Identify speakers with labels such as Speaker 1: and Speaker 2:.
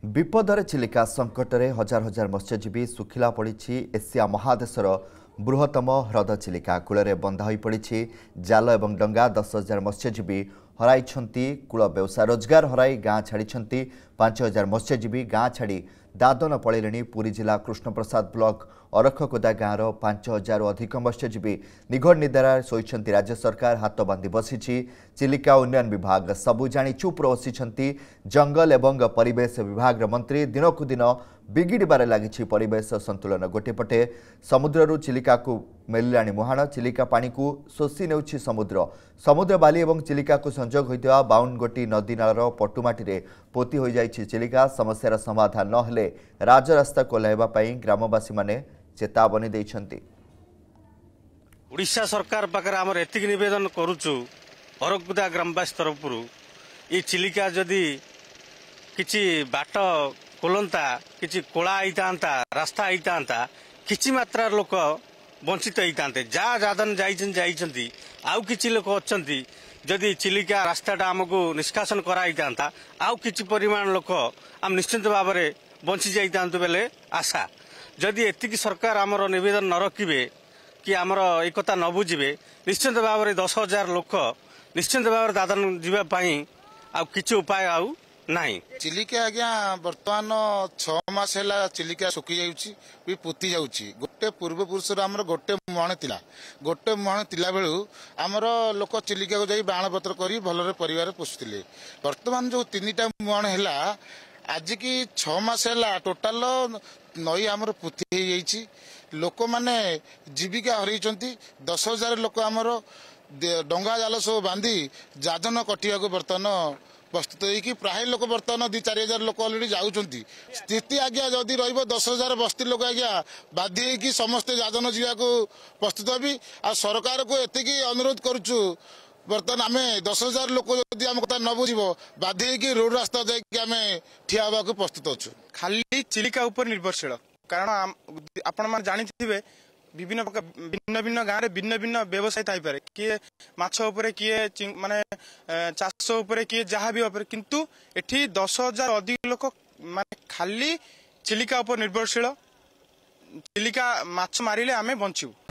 Speaker 1: ବିପଦରେ ଚିଲିକା ସଙ୍କଟରେ ହଜାର ହଜାର ମତ୍ସ୍ୟଜୀବୀ ଶୁଖିଲା ପଡ଼ିଛି ଏସିଆ ମହାଦେଶର ବୃହତ୍ତମ ହ୍ରଦ ଚିଲିକା କୂଳରେ ବନ୍ଧା ହୋଇପଡ଼ିଛି ଜାଲ ଏବଂ ଡଙ୍ଗା ଦଶ ହଜାର ମତ୍ସ୍ୟଜୀବୀ ହରାଇଛନ୍ତି କୂଳ ବ୍ୟବସାୟ ରୋଜଗାର ହରାଇ ଗାଁ ଛାଡ଼ିଛନ୍ତି ପାଞ୍ଚ ହଜାର ମତ୍ସ୍ୟଜୀବୀ ଗାଁ ଛାଡ଼ି ଦାଦନ ପଳେଇଲେଣି ପୁରୀ ଜିଲ୍ଲା କୃଷ୍ଣପ୍ରସାଦ ବ୍ଲକ ଅରଖକୁଦା ଗାଁର ପାଞ୍ଚ ହଜାରରୁ ଅଧିକ ମତ୍ସ୍ୟଜୀବୀ ନିଘଡ଼ ନିଦ୍ରାରେ ଶୋଇଛନ୍ତି ରାଜ୍ୟ ସରକାର ହାତ ବାନ୍ଧି ବସିଛି ଚିଲିକା ଉନ୍ନୟନ ବିଭାଗ ସବୁ ଜାଣି ଚୁପ୍ ବସିଛନ୍ତି ଜଙ୍ଗଲ ଏବଂ ପରିବେଶ ବିଭାଗର ମନ୍ତ୍ରୀ ଦିନକୁ ଦିନ ବିଗିଡ଼ିବାରେ ଲାଗିଛି ପରିବେଶ ସନ୍ତୁଳନ ଗୋଟିଏ ପଟେ ସମୁଦ୍ରରୁ ଚିଲିକାକୁ ମେଲିଲାଣି ମୁହାଣ ଚିଲିକା ପାଣିକୁ ଶୋଷି ନେଉଛି ସମୁଦ୍ର ସମୁଦ୍ର ବାଲି ଏବଂ ଚିଲିକାକୁ ସଂଯୋଗ ହୋଇଥିବା ବାଉନ୍ଗୋଟି ନଦୀନାଳର ପଟୁମାଟିରେ ପୋତି ହୋଇଯାଇଛି ଚିଲିକା ସମସ୍ୟାର ସମାଧାନ ନହେଲେ ରାଜରାସ୍ତା କୋହ୍ଲାଇବା ପାଇଁ ଗ୍ରାମବାସୀମାନେ ଚେତାବନୀ ଦେଇଛନ୍ତି
Speaker 2: ଓଡ଼ିଶା ସରକାର ପାଖରେ ଆମର ଏତିକି ନିବେଦନ କରୁଛୁ ଅରକୁଦା ଗ୍ରାମବାସୀ ତରଫରୁ ଏ ଚିଲିକା ଯଦି କିଛି ବାଟ ଖୋଲନ୍ତା କିଛି କୋଳା ହେଇଥାନ୍ତା ରାସ୍ତା ହେଇଥାନ୍ତା କିଛି ମାତ୍ରାର ଲୋକ ବଞ୍ଚିତ ହେଇଥାନ୍ତେ ଯାହା ଯାଦନ ଯାଇଛନ୍ତି ଯାଇଛନ୍ତି ଆଉ କିଛି ଲୋକ ଅଛନ୍ତି ଯଦି ଚିଲିକା ରାସ୍ତାଟା ଆମକୁ ନିଷ୍କାସନ କରାଯାଇଥାନ୍ତା ଆଉ କିଛି ପରିମାଣ ଲୋକ ଆମେ ନିଶ୍ଚିନ୍ତ ଭାବରେ ବଞ୍ଚିଯାଇଥାନ୍ତୁ ବେଲେ ଆଶା ଯଦି ଏତିକି ସରକାର ଆମର ନିବେଦନ ନ ରଖିବେ କି ଆମର ଏ ନ ବୁଝିବେ ନିଶ୍ଚିନ୍ତ ଭାବରେ ଦଶ ହଜାର ଲୋକ ନିଶ୍ଚିନ୍ତ ଭାବରେ ଦାଦନ ଯିବା ପାଇଁ ଆଉ କିଛି ଉପାୟ ଆଉ ନାହିଁ ଚିଲିକା ଆଜ୍ଞା
Speaker 3: ବର୍ତ୍ତମାନ ଛଅ ମାସ ହେଲା ଚିଲିକା ଶୁଖି ଯାଉଛି ବି ପୋତି ଯାଉଛି ଗୋଟେ ପୂର୍ବପୁରୁଷରୁ ଆମର ଗୋଟେ ମୁହାଣ ଥିଲା ଗୋଟେ ମୁହାଣ ଥିଲା ବେଳୁ ଆମର ଲୋକ ଚିଲିକାକୁ ଯାଇ ବାଣ ବାଣପତ୍ର କରି ଭଲରେ ପରିବାର ପୋଷୁଥିଲେ ବର୍ତ୍ତମାନ ଯେଉଁ ତିନିଟା ମୁହାଣ ହେଲା ଆଜିକି ଛଅ ମାସ ହେଲା ଟୋଟାଲ ନଈ ଆମର ପୋତି ହେଇଯାଇଛି ଲୋକମାନେ ଜୀବିକା ହରାଇଛନ୍ତି ଦଶ ହଜାର ଲୋକ ଆମର ଡଙ୍ଗା ଜାଲ ସବୁ ବାନ୍ଧି ଯାଜନ କଟିବାକୁ ବର୍ତ୍ତମାନ প্রস্তুত হয়েকি প্রায় লোক বর্তমান দুই চারি হাজার লোক অলরেডি যাচ্ছেন স্থিতি আজ্ঞা যদি রহব দশ হাজার বস্তি লোক আজ্ঞা বাধ্য হয়েকি সমস্তে যাজন যাওয়া প্রস্তুত হবি আর সরকারকে এতিকি অনুরোধ করছু বর্তমান আমি দশ হাজার লোক যদি আমার কথা ন বুঝব বাধ্য হয়েকি রোড রাস্তা যাই আমি ঠিয়া হওয়া প্রস্তুত
Speaker 4: অছু খালি চিলিকা উপরে নির্ভরশীল কারণ আপনার জাঁথিবে বিভিন্ন ভিন্ন ভিন্ন গাঁরে ভিন্ন ভিন্ন ব্যবসায়ী থাইপারে কিয়ে মাছ উপরে কিয়ে মানে চাষ উপরে কিয়ে যাহা বি উপরে কিন্তু এটি দশ হাজার অধিক লোক মানে খালি চিলিকা উপর নির্ভরশীল চিলিকা মাছ মারিলে আমি বঞ্চু